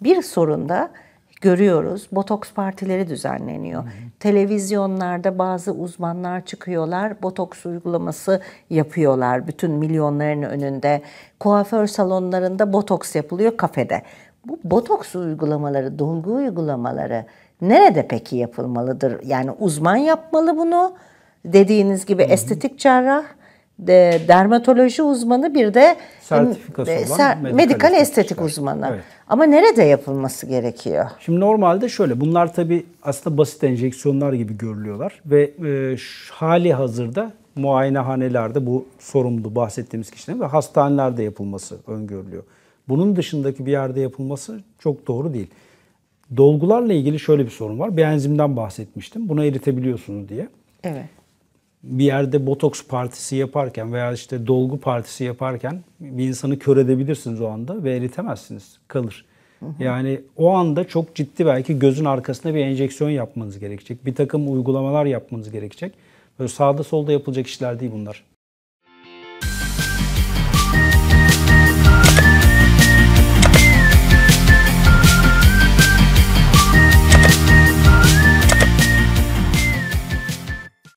Bir sorunda görüyoruz. Botoks partileri düzenleniyor. Hı hı. Televizyonlarda bazı uzmanlar çıkıyorlar. Botoks uygulaması yapıyorlar bütün milyonların önünde. Kuaför salonlarında botoks yapılıyor kafede. Bu botoks uygulamaları, dolgu uygulamaları nerede peki yapılmalıdır? Yani uzman yapmalı bunu. Dediğiniz gibi hı hı. estetik cerrah de, dermatoloji uzmanı bir de sertifikası e, olan ser, medikal, estetik uzmanı. Evet. Ama nerede yapılması gerekiyor? Şimdi normalde şöyle bunlar tabi aslında basit enjeksiyonlar gibi görülüyorlar ve e, hali hazırda muayenehanelerde bu sorumlu bahsettiğimiz kişilerin ve hastanelerde yapılması öngörülüyor. Bunun dışındaki bir yerde yapılması çok doğru değil. Dolgularla ilgili şöyle bir sorun var. Bir enzimden bahsetmiştim. buna eritebiliyorsunuz diye. Evet bir yerde botoks partisi yaparken veya işte dolgu partisi yaparken bir insanı kör edebilirsiniz o anda ve eritemezsiniz. Kalır. Yani o anda çok ciddi belki gözün arkasına bir enjeksiyon yapmanız gerekecek. Bir takım uygulamalar yapmanız gerekecek. Böyle sağda solda yapılacak işler değil bunlar.